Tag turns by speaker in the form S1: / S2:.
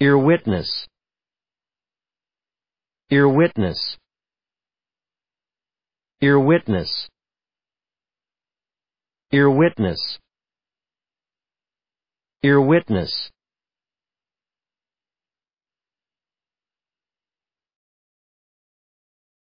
S1: ear witness, ear witness, ear witness, ear witness, ear witness.